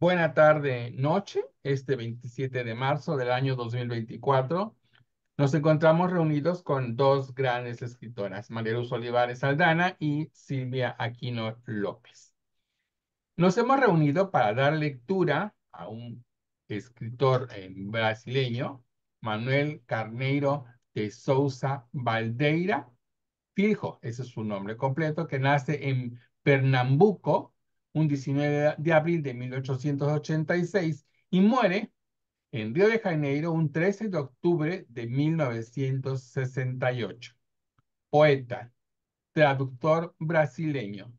Buenas tardes, noche, este 27 de marzo del año 2024. Nos encontramos reunidos con dos grandes escritoras, María Olivares Aldana y Silvia Aquino López. Nos hemos reunido para dar lectura a un escritor eh, brasileño, Manuel Carneiro de Souza Valdeira fijo, ese es su nombre completo, que nace en Pernambuco un 19 de abril de 1886 y muere en Río de Janeiro un 13 de octubre de 1968. Poeta, traductor brasileño,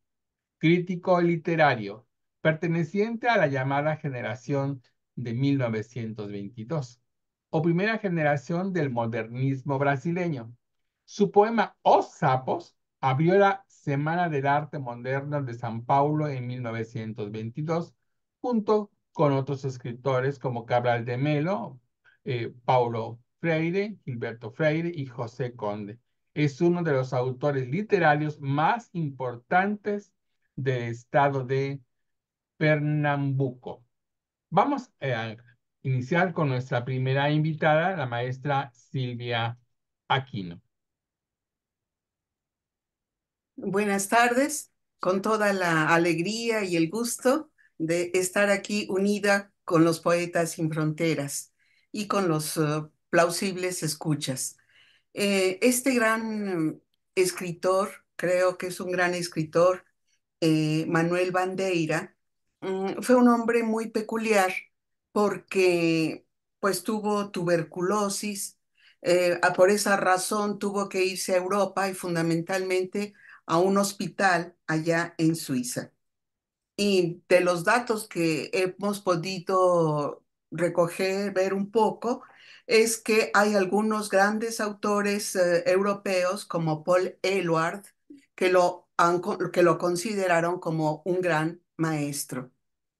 crítico literario, perteneciente a la llamada generación de 1922, o primera generación del modernismo brasileño. Su poema Os sapos abrió la Semana del Arte Moderno de San Paulo en 1922, junto con otros escritores como Cabral de Melo, eh, Paulo Freire, Gilberto Freire y José Conde. Es uno de los autores literarios más importantes del estado de Pernambuco. Vamos a iniciar con nuestra primera invitada, la maestra Silvia Aquino. Buenas tardes, con toda la alegría y el gusto de estar aquí unida con los Poetas Sin Fronteras y con los eh, plausibles escuchas. Eh, este gran eh, escritor, creo que es un gran escritor, Manuel Bandeira, mm, fue un hombre muy peculiar porque pues tuvo tuberculosis, por esa razón tuvo que irse a Europa y fundamentalmente a un hospital allá en Suiza. Y de los datos que hemos podido recoger, ver un poco, es que hay algunos grandes autores eh, europeos como Paul Eluard que lo, que lo consideraron como un gran maestro.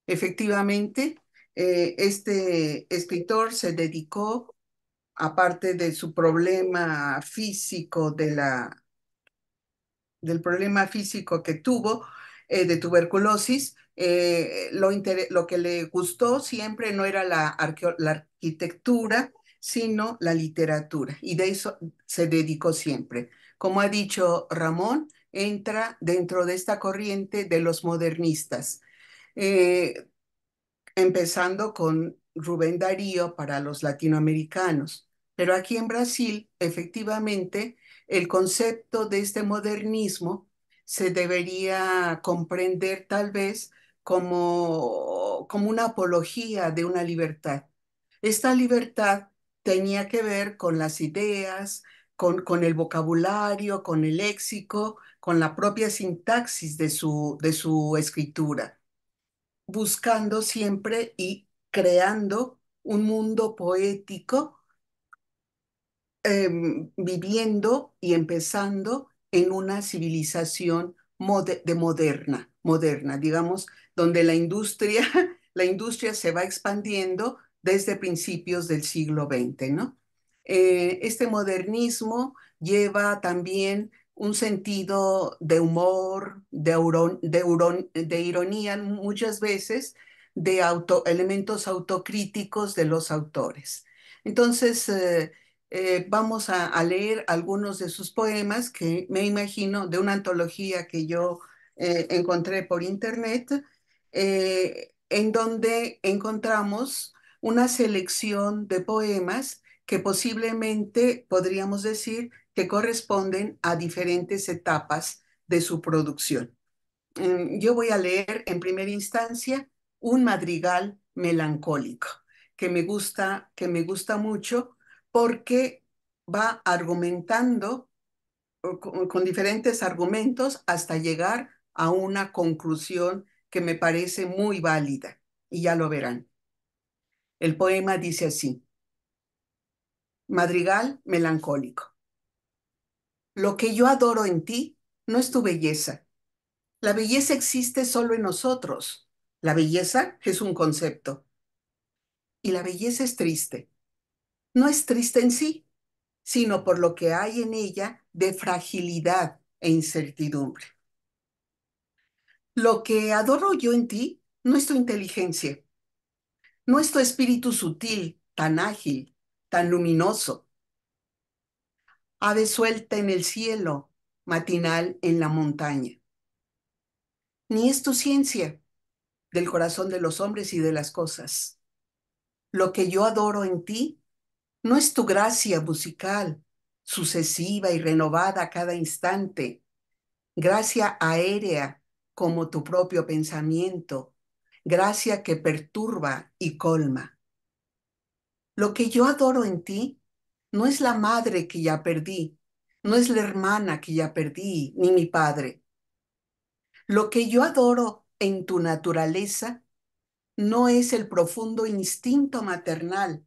Efectivamente, eh, este escritor se dedicó, aparte de su problema físico de la del problema físico que tuvo eh, de tuberculosis, eh, lo, que le gustó siempre no era la, arquitectura, sino la literatura, y de eso se dedicó siempre. Como ha dicho Ramón, entra dentro de esta corriente de los modernistas, eh, empezando con Rubén Darío para los latinoamericanos. Pero aquí en Brasil, efectivamente, el concepto de este modernismo se debería comprender tal vez como, una apología de una libertad. Esta libertad tenía que ver con las ideas, con, el vocabulario, con el léxico, con la propia sintaxis de de su escritura, buscando siempre y creando un mundo poético Em, viviendo y empezando en una civilización de moderna, moderna, digamos, donde la industria, la industria se va expandiendo desde principios del siglo XX, ¿no? Eh, este modernismo lleva también un sentido de humor, de, de ironía muchas veces, de auto, elementos autocríticos de los autores. Entonces, eh, eh, vamos a, leer algunos de sus poemas que me imagino de una antología que yo eh, encontré por internet, eh, en donde encontramos una selección de poemas que posiblemente podríamos decir que corresponden a diferentes etapas de su producción. Mm, yo voy a leer en primera instancia un madrigal melancólico que me gusta, que me gusta mucho porque va argumentando con diferentes argumentos hasta llegar a una conclusión que me parece muy válida, y ya lo verán. El poema dice así, Madrigal melancólico. Lo que yo adoro en ti no es tu belleza. La belleza existe solo en nosotros. La belleza es un concepto. Y la belleza es triste no es triste en sí, sino por lo que hay en ella de fragilidad e incertidumbre. Lo que adoro yo en ti no es tu inteligencia, no es tu espíritu sutil, tan ágil, tan luminoso. Ave suelta en el cielo, matinal en la montaña. Ni es tu ciencia del corazón de los hombres y de las cosas. Lo que yo adoro en ti no es tu gracia musical, sucesiva y renovada a cada instante, gracia aérea como tu propio pensamiento, gracia que perturba y colma. Lo que yo adoro en ti no es la madre que ya perdí, no es la hermana que ya perdí, ni mi padre. Lo que yo adoro en tu naturaleza no es el profundo instinto maternal,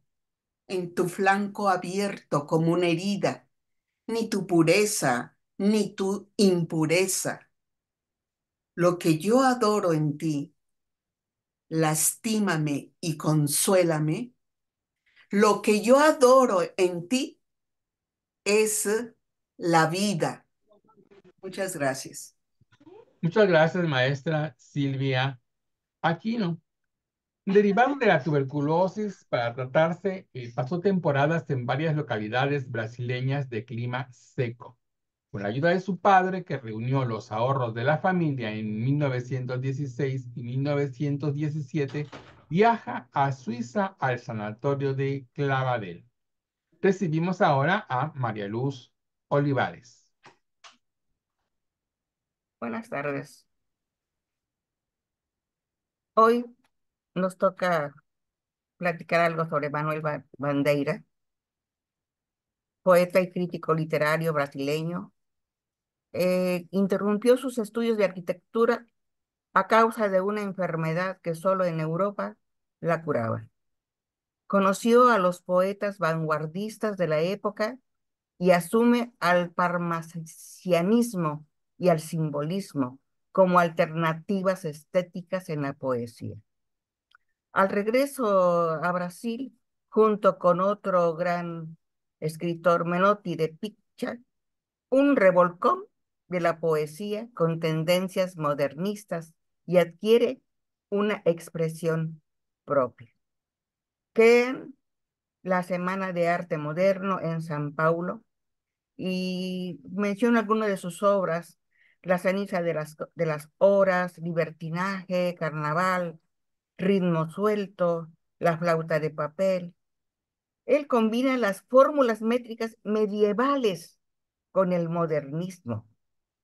en tu flanco abierto como una herida, ni tu pureza, ni tu impureza. Lo que yo adoro en ti, lastímame y consuélame. Lo que yo adoro en ti es la vida. Muchas gracias. Muchas gracias, maestra Silvia Aquino. Derivado de la tuberculosis para tratarse, eh, pasó temporadas en varias localidades brasileñas de clima seco. Con la ayuda de su padre, que reunió los ahorros de la familia en 1916 y 1917, viaja a Suiza al sanatorio de Clavadel. Recibimos ahora a María Luz Olivares. Buenas tardes. Hoy nos toca platicar algo sobre Manuel Bandeira, poeta y crítico literario brasileño. Eh, interrumpió sus estudios de arquitectura a causa de una enfermedad que solo en Europa la curaba. Conoció a los poetas vanguardistas de la época y asume al farmacianismo y al simbolismo como alternativas estéticas en la poesía. Al regreso a Brasil, junto con otro gran escritor Menotti de Picha, un revolcón de la poesía con tendencias modernistas y adquiere una expresión propia. en la Semana de Arte Moderno en San Paulo y menciona algunas de sus obras, La ceniza de las horas, Libertinaje, Carnaval, ritmo suelto, la flauta de papel. Él combina las fórmulas métricas medievales con el modernismo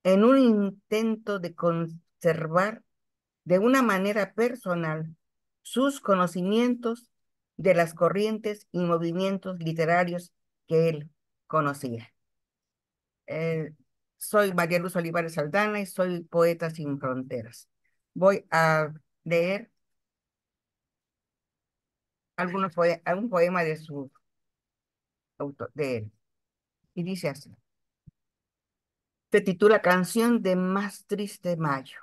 en un intento de conservar de una manera personal sus conocimientos de las corrientes y movimientos literarios que él conocía. Eh, soy María Luz Olivares Aldana y soy Poeta Sin Fronteras. Voy a leer algunos algún poema de su autor, de él. Y dice así. Se titula Canción de Más Triste Mayo.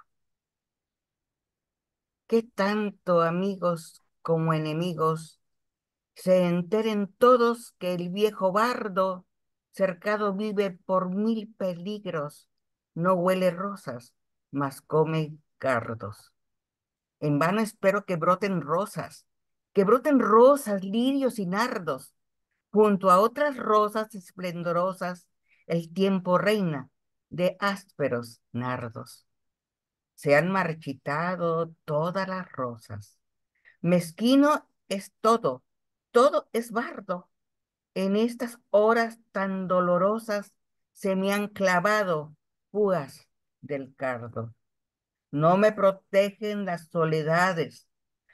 Que tanto amigos como enemigos se enteren todos que el viejo bardo cercado vive por mil peligros, no huele rosas, mas come cardos. En vano espero que broten rosas, que broten rosas, lirios y nardos, junto a otras rosas esplendorosas, el tiempo reina de ásperos nardos. Se han marchitado todas las rosas. Mezquino es todo, todo es bardo. En estas horas tan dolorosas se me han clavado fugas del cardo. No me protegen las soledades,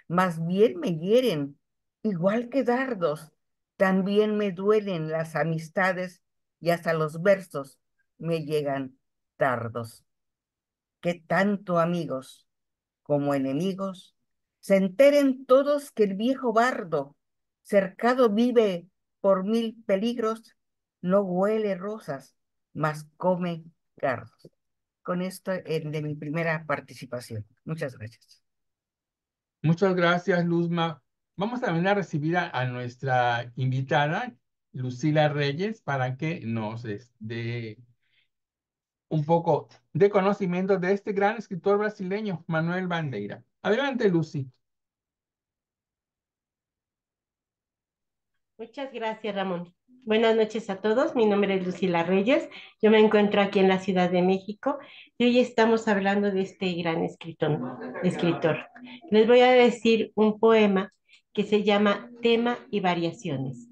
más bien me hieren, igual que dardos. También me duelen las amistades y hasta los versos me llegan tardos. Que tanto amigos como enemigos se enteren todos que el viejo bardo, cercado vive por mil peligros, no huele rosas, mas come gardos Con esto eh, de mi primera participación. Muchas gracias. Muchas gracias, Luzma. Vamos también a recibir a, a nuestra invitada, Lucila Reyes, para que nos dé este, un poco de conocimiento de este gran escritor brasileño, Manuel Bandeira. Adelante, Lucy. Muchas gracias, Ramón. Buenas noches a todos, mi nombre es Lucila Reyes, yo me encuentro aquí en la Ciudad de México y hoy estamos hablando de este gran escritor. escritor. Les voy a decir un poema que se llama Tema y Variaciones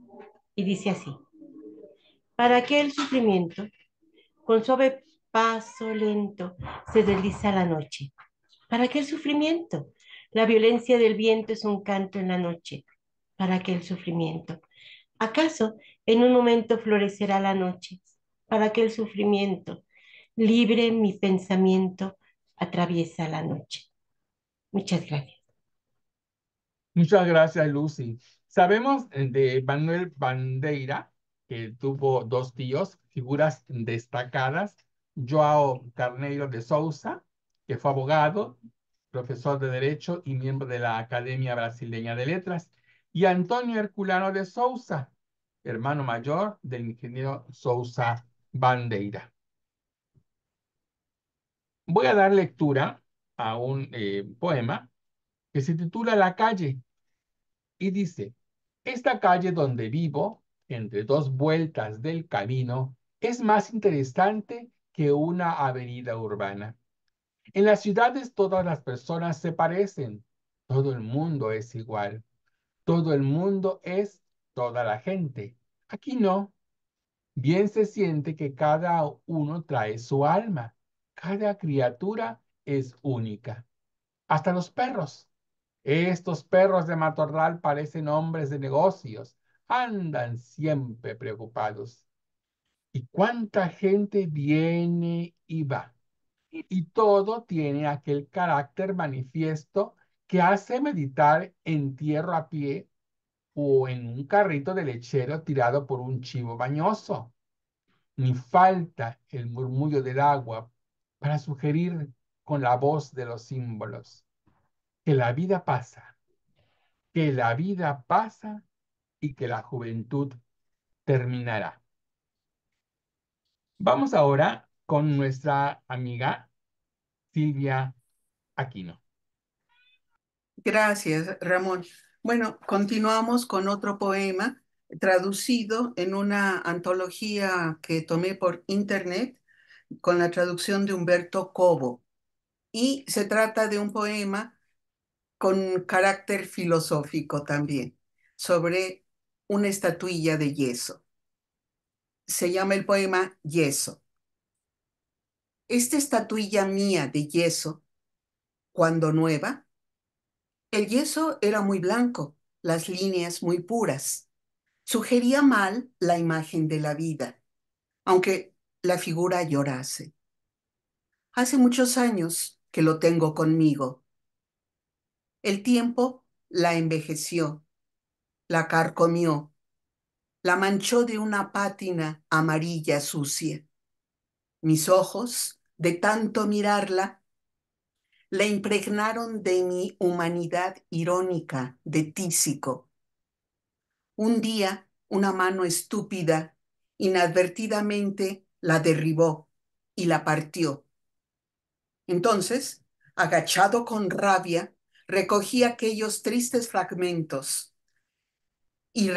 y dice así, para que el sufrimiento con suave paso lento se desliza la noche, para que el sufrimiento, la violencia del viento es un canto en la noche, para que el sufrimiento ¿Acaso en un momento florecerá la noche para que el sufrimiento libre mi pensamiento atraviesa la noche? Muchas gracias. Muchas gracias, Lucy. Sabemos eh, de Manuel Bandeira, que tuvo dos tíos, figuras destacadas, Joao Carneiro de Souza, que fue abogado, profesor de Derecho y miembro de la Academia Brasileña de Letras, y Antonio Herculano de Souza, hermano mayor del ingeniero Sousa Bandeira. Voy a dar lectura a un eh, poema que se titula La calle y dice, esta calle donde vivo, entre dos vueltas del camino, es más interesante que una avenida urbana. En las ciudades todas las personas se parecen, todo el mundo es igual, todo el mundo es toda la gente. Aquí no. Bien se siente que cada uno trae su alma. Cada criatura es única. Hasta los perros. Estos perros de matorral parecen hombres de negocios. Andan siempre preocupados. ¿Y cuánta gente viene y va? Y todo tiene aquel carácter manifiesto que hace meditar en tierra a pie o en un carrito de lechero tirado por un chivo bañoso. Ni falta el murmullo del agua para sugerir con la voz de los símbolos que la vida pasa, que la vida pasa y que la juventud terminará. Vamos ahora con nuestra amiga Silvia Aquino. Gracias, Ramón. Bueno, continuamos con otro poema traducido en una antología que tomé por internet con la traducción de Humberto Cobo. Y se trata de un poema con carácter filosófico también, sobre una estatuilla de yeso. Se llama el poema Yeso. Esta estatuilla mía de yeso, cuando nueva, el yeso era muy blanco, las líneas muy puras. Sugería mal la imagen de la vida, aunque la figura llorase. Hace muchos años que lo tengo conmigo. El tiempo la envejeció, la carcomió, la manchó de una pátina amarilla sucia. Mis ojos, de tanto mirarla, la impregnaron de mi humanidad irónica, de tísico. Un día, una mano estúpida, inadvertidamente, la derribó y la partió. Entonces, agachado con rabia, recogí aquellos tristes fragmentos y,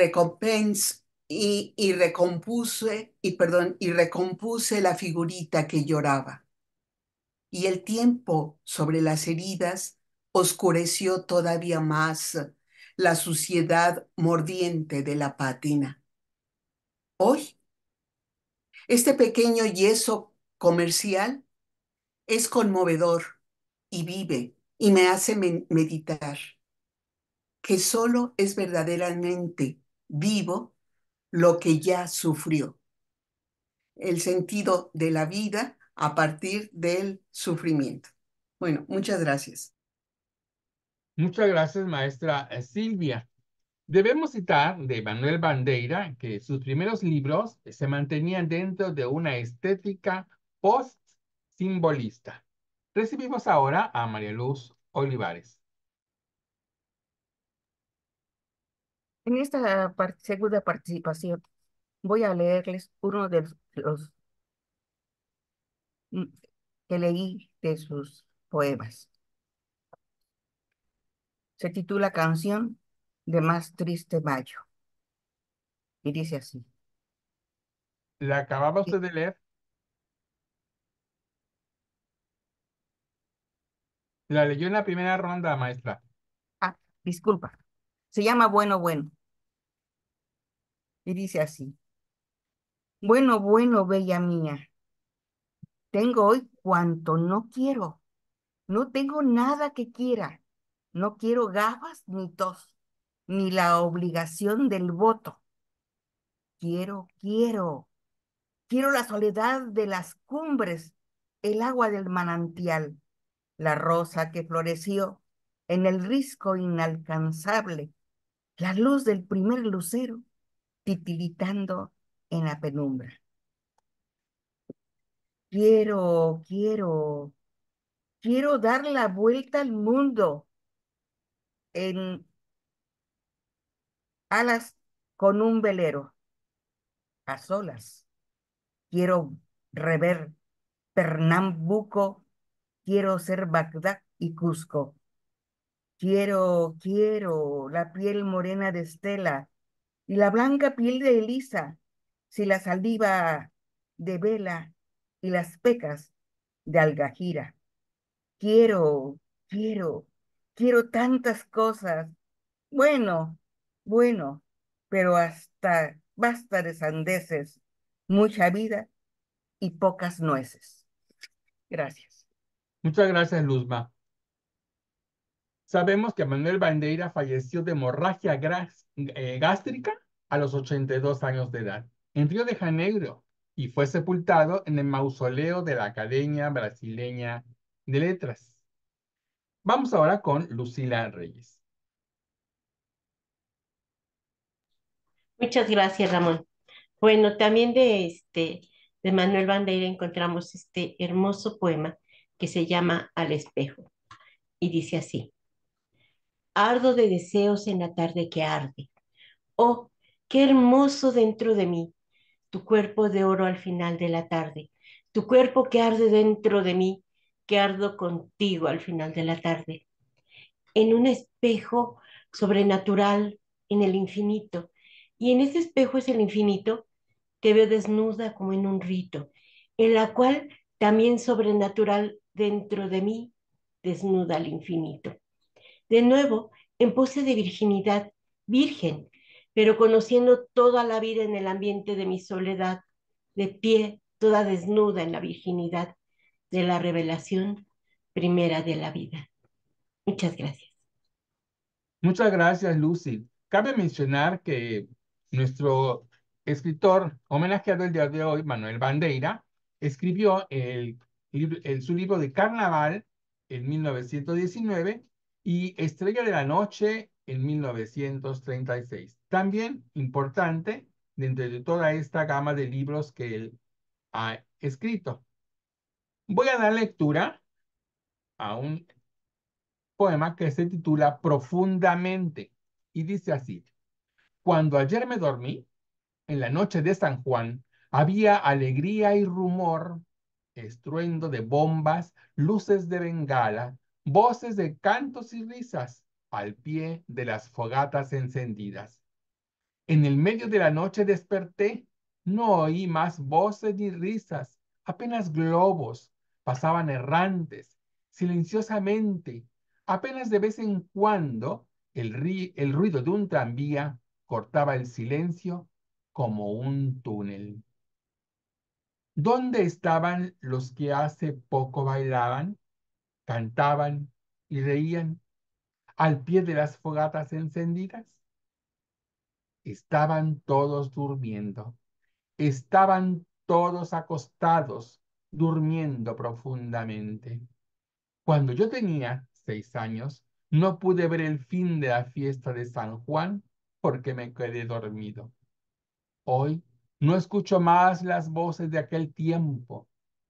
y recompuse y perdón y recompuse la figurita que lloraba y el tiempo sobre las heridas oscureció todavía más la suciedad mordiente de la pátina. Hoy, este pequeño yeso comercial es conmovedor y vive y me hace meditar que solo es verdaderamente vivo lo que ya sufrió. El sentido de la vida a partir del sufrimiento. Bueno, muchas gracias. Muchas gracias, maestra eh, Silvia. Debemos citar de Manuel Bandeira que sus primeros libros eh, se mantenían dentro de una estética post-simbolista. Recibimos ahora a María Luz Olivares. En esta segunda participación voy a leerles uno de los Mm, que leí de sus poemas. Se titula Canción de Más Triste Mayo. Y dice así. ¿La acababa usted de leer? La leyó en la primera ronda, maestra. Ah, disculpa. Se llama Bueno, Bueno. Y dice así. Bueno, bueno, bella mía, tengo hoy cuanto no quiero. No tengo nada que quiera. No quiero gafas ni tos, ni la obligación del voto. Quiero, quiero. Quiero la soledad de las cumbres, el agua del manantial, la rosa que floreció en el risco inalcanzable, la luz del primer lucero titilitando en la penumbra quiero, quiero, quiero dar la vuelta al mundo en alas con un velero, a solas. Quiero rever Pernambuco, quiero ser Bagdad y Cusco. Quiero, quiero la piel morena de Estela y la blanca piel de Elisa, si la saliva de vela y las pecas de Algajira. Quiero, quiero, quiero tantas cosas. Bueno, bueno, pero hasta basta de sandeces, mucha vida y pocas nueces. Gracias. Muchas gracias, Luzma. Sabemos que Manuel Bandeira falleció de hemorragia eh, gástrica a los 82 años de edad en Río de Janeiro, y fue sepultado en el mausoleo de la Academia Brasileña de Letras. Vamos ahora con Lucila Reyes. Muchas gracias, Ramón. Bueno, también de, este, de Manuel Bandeira encontramos este hermoso poema que se llama Al espejo y dice así. Ardo de deseos en la tarde que arde. Oh, qué hermoso dentro de mí tu cuerpo de oro al final de la tarde, tu cuerpo que arde dentro de mí, que ardo contigo al final de la tarde, en un espejo sobrenatural, en el infinito. Y en ese espejo es el infinito, te veo desnuda como en un rito, en la cual también sobrenatural dentro de mí, desnuda al infinito. De nuevo, en pose de virginidad, virgen, pero conociendo toda la vida en el ambiente de mi soledad, de pie, toda desnuda en la virginidad de la revelación primera de la vida. Muchas gracias. Muchas gracias, Lucy. Cabe mencionar que nuestro escritor homenajeado el día de hoy, Manuel Bandeira, escribió su libro de Carnaval en 1919 y Estrella de la Noche en 1936. También importante dentro de toda esta gama de libros que él ha escrito. Voy a dar lectura a un poema que se titula Profundamente y dice así. Cuando ayer me dormí, en la noche de San Juan, había alegría y rumor, estruendo de bombas, luces de bengala, voces de cantos y risas al pie de las fogatas encendidas. En el medio de la noche desperté. No oí más voces ni risas. Apenas globos pasaban errantes, silenciosamente. Apenas de vez en cuando el, ruido de un tranvía cortaba el silencio como un túnel. ¿Dónde estaban los que hace poco bailaban, cantaban y reían al pie de las fogatas encendidas? Estaban todos durmiendo. Estaban todos acostados, durmiendo profundamente. Cuando yo tenía seis años, no pude ver el fin de la fiesta de San Juan porque me quedé dormido. Hoy no escucho más las voces de aquel tiempo.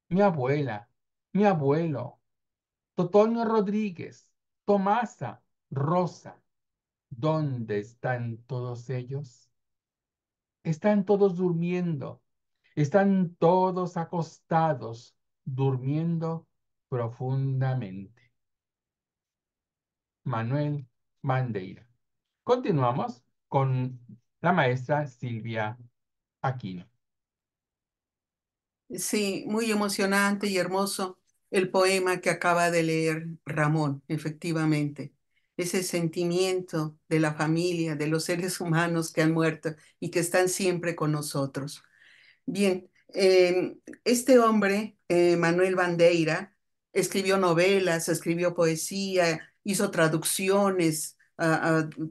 Mi abuela, mi abuelo, Totonio Rodríguez, Tomasa, Rosa, ¿Dónde están todos ellos? Están todos durmiendo, están todos acostados, durmiendo profundamente. Manuel Bandeira. Continuamos con la maestra Silvia Aquino. Sí, muy emocionante y hermoso el poema que acaba de leer Ramón, efectivamente ese sentimiento de la familia, de los seres humanos que han muerto y que están siempre con nosotros. Bien, em, este hombre, eh, Manuel Bandeira, escribió novelas, escribió poesía, hizo traducciones,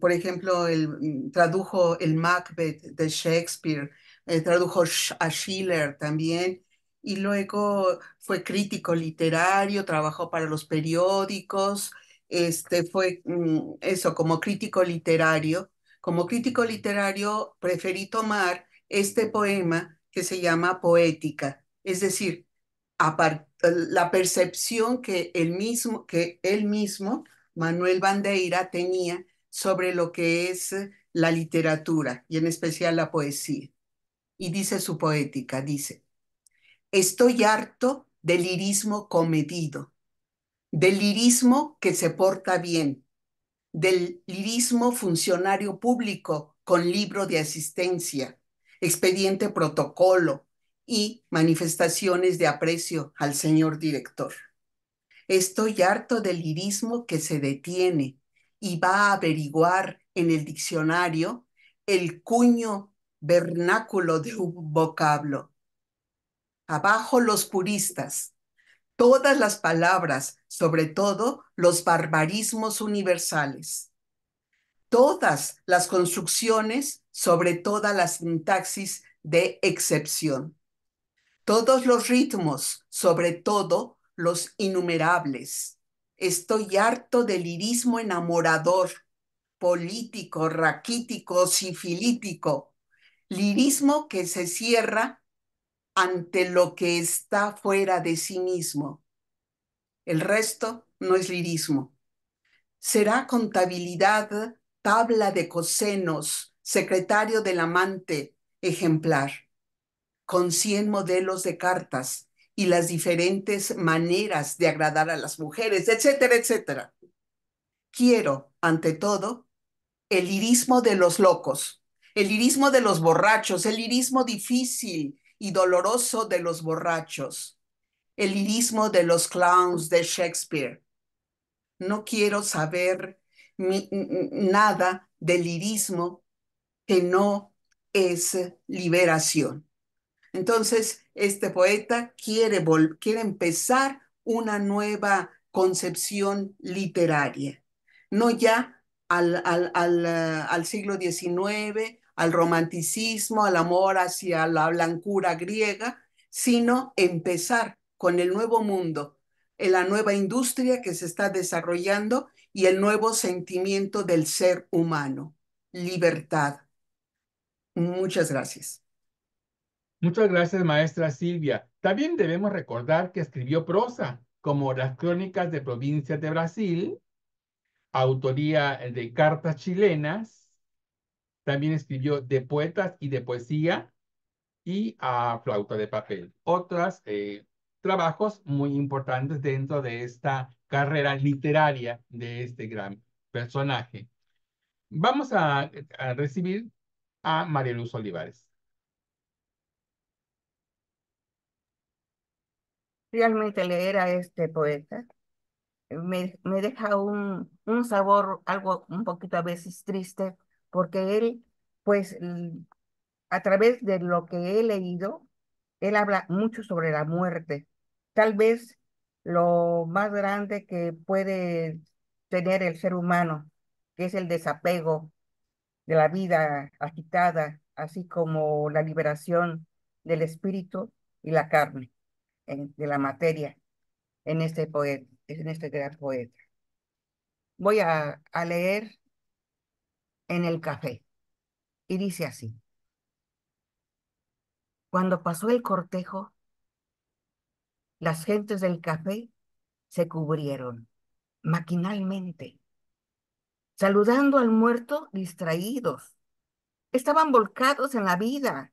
por ejemplo, mm, tradujo el Macbeth de Shakespeare, eh, tradujo a Schiller también, y luego fue crítico literario, trabajó para los periódicos, este, fue mm, eso, como crítico literario. Como crítico literario preferí tomar este poema que se llama Poética, es decir, la percepción que el mismo, que él mismo Manuel Bandeira, tenía sobre lo que es eh, la literatura y en especial la poesía. Y dice su poética, dice, estoy harto del lirismo comedido del lirismo que se porta bien, del lirismo funcionario público con libro de asistencia, expediente protocolo y manifestaciones de aprecio al señor director. Estoy harto del lirismo que se detiene y va a averiguar en el diccionario el cuño vernáculo de un vocablo. Abajo los puristas, todas las palabras, sobre todo los barbarismos universales, todas las construcciones, sobre toda la sintaxis de excepción, todos los ritmos, sobre todo los innumerables. Estoy harto del lirismo enamorador, político, raquítico, sifilítico, lirismo que se cierra ante lo que está fuera de sí mismo. El resto no es lirismo. Será contabilidad, tabla de cosenos, secretario del amante, ejemplar, con 100 modelos de cartas y las diferentes maneras de agradar a las mujeres, etcétera, etcétera. Quiero, ante todo, el lirismo de los locos, el lirismo de los borrachos, el lirismo difícil, y doloroso de los borrachos, el lirismo de los clowns de Shakespeare. No quiero saber nada del lirismo que no es liberación. Entonces, este poeta quiere, quiere empezar una nueva concepción literaria, no ya al, al siglo XIX al romanticismo, al amor hacia la blancura griega, sino empezar con el nuevo mundo, en la nueva industria que se está desarrollando y el nuevo sentimiento del ser humano, libertad. Muchas gracias. Muchas gracias, maestra Silvia. También debemos recordar que escribió prosa, como las crónicas de provincias de Brasil, autoría de cartas chilenas, también escribió de poetas y de poesía y a flauta de papel. Otros eh, trabajos muy importantes dentro de esta carrera literaria de este gran personaje. Vamos a, recibir a Luz Olivares. realmente leer a este poeta me, deja un, un, sabor algo un poquito a veces triste porque él, pues, a través de lo que he leído, él habla mucho sobre la muerte. Tal vez lo más grande que puede tener el ser humano, que es el desapego de la vida agitada, así como la liberación del espíritu y la carne, de la materia, en este poeta, en este gran poeta. Voy a, a leer en el café. Y dice así. Cuando pasó el cortejo, las gentes del café se cubrieron maquinalmente, saludando al muerto distraídos. Estaban volcados en la vida,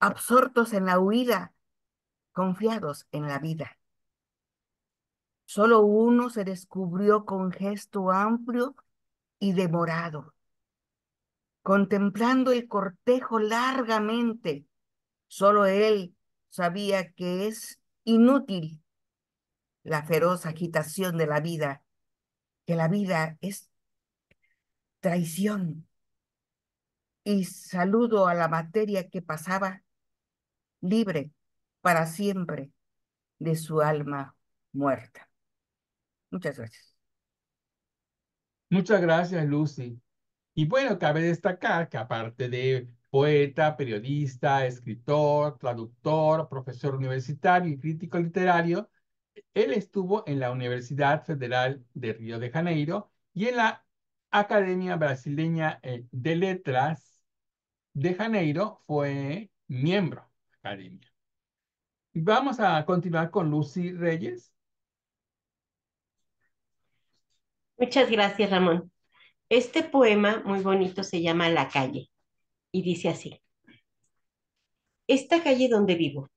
absortos en la huida, confiados en la vida. Solo uno se descubrió con gesto amplio y demorado contemplando el cortejo largamente. Solo él sabía que es inútil la feroz agitación de la vida, que la vida es traición. Y saludo a la materia que pasaba libre para siempre de su alma muerta. Muchas gracias. Muchas gracias, Lucy. Y bueno, cabe destacar que aparte de poeta, periodista, escritor, traductor, profesor universitario y crítico literario, él estuvo en la Universidad Federal de Río de Janeiro y en la Academia Brasileña eh, de Letras de Janeiro fue miembro de la academia. Vamos a continuar con Lucy Reyes. Muchas gracias, Ramón. Este poema muy bonito se llama La calle y dice así. Esta calle donde vivo,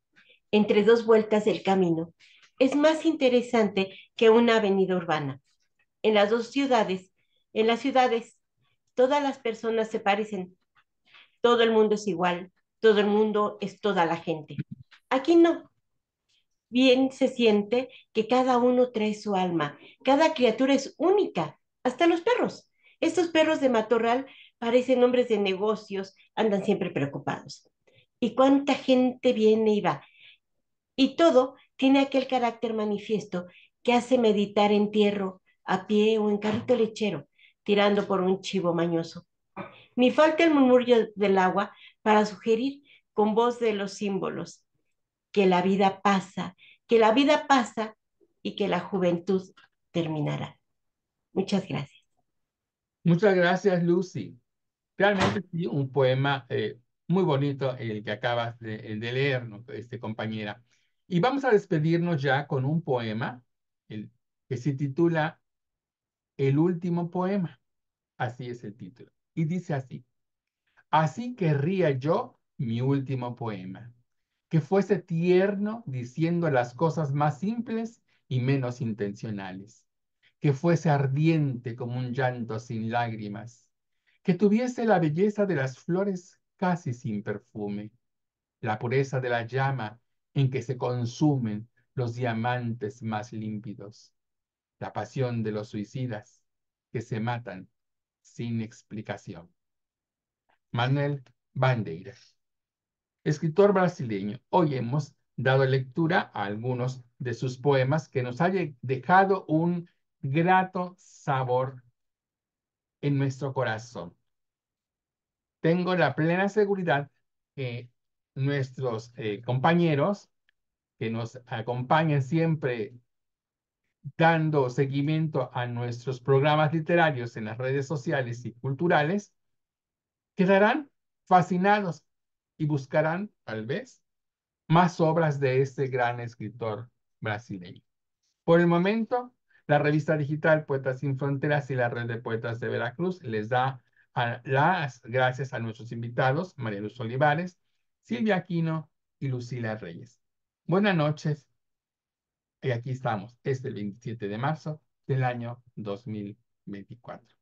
entre dos vueltas del camino, es más interesante que una avenida urbana. En las dos ciudades, en las ciudades, todas las personas se parecen, todo el mundo es igual, todo el mundo es toda la gente. Aquí no. Bien se siente que cada uno trae su alma, cada criatura es única, hasta los perros. Estos perros de matorral parecen hombres de negocios, andan siempre preocupados. ¿Y cuánta gente viene y va? Y todo tiene aquel carácter manifiesto que hace meditar en tierra, a pie o en carrito lechero, tirando por un chivo mañoso. Ni falta el murmullo del agua para sugerir con voz de los símbolos que la vida pasa, que la vida pasa y que la juventud terminará. Muchas gracias. Muchas gracias, Lucy. Realmente sí, un poema eh, muy bonito el que acabas de, eh, leer, este, compañera. Y vamos a despedirnos ya con un poema el, que se titula El último poema. Así es el título. Y dice así. Así querría yo mi último poema, que fuese tierno diciendo las cosas más simples y menos intencionales que fuese ardiente como un llanto sin lágrimas, que tuviese la belleza de las flores casi sin perfume, la pureza de la llama en que se consumen los diamantes más límpidos, la pasión de los suicidas que se matan sin explicación. Manuel Bandeira, escritor brasileño. Hoy hemos dado lectura a algunos de sus poemas que nos haya dejado un grato sabor en nuestro corazón. Tengo la plena seguridad que nuestros eh, compañeros que nos acompañan siempre dando seguimiento a nuestros programas literarios en las redes sociales y culturales, quedarán fascinados y buscarán, tal vez, más obras de este gran escritor brasileño. Por el momento, la revista digital Poetas sin Fronteras y la red de poetas de Veracruz les da las gracias a nuestros invitados, María Luz Olivares, Silvia Aquino y Lucila Reyes. Buenas noches. Y aquí estamos, Es este el 27 de marzo del año 2024.